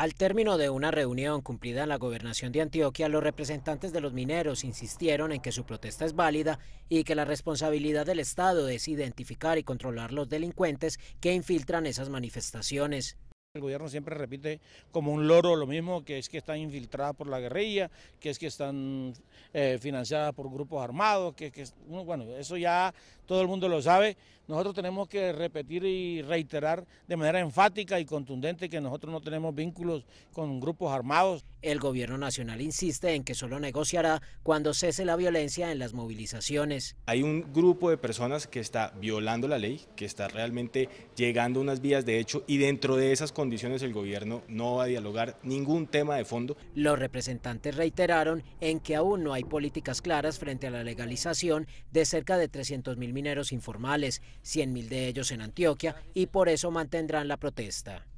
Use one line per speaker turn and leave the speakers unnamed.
Al término de una reunión cumplida en la gobernación de Antioquia, los representantes de los mineros insistieron en que su protesta es válida y que la responsabilidad del Estado es identificar y
controlar los delincuentes que infiltran esas manifestaciones. El gobierno siempre repite como un loro lo mismo, que es que están infiltradas por la guerrilla, que es que están eh, financiadas por grupos armados, que, que bueno, eso ya todo el mundo lo sabe. Nosotros tenemos que repetir y reiterar de manera enfática y contundente que nosotros no tenemos vínculos con grupos armados. El gobierno nacional insiste en que solo negociará cuando
cese la violencia en las movilizaciones.
Hay un grupo de personas que está violando la ley, que está realmente llegando a unas vías de hecho y dentro de esas condiciones el gobierno no va a dialogar ningún tema de fondo. Los representantes
reiteraron en
que aún no hay
políticas claras frente a la legalización de cerca de 300.000 mineros informales, 100.000
de ellos en Antioquia, y por eso mantendrán la protesta.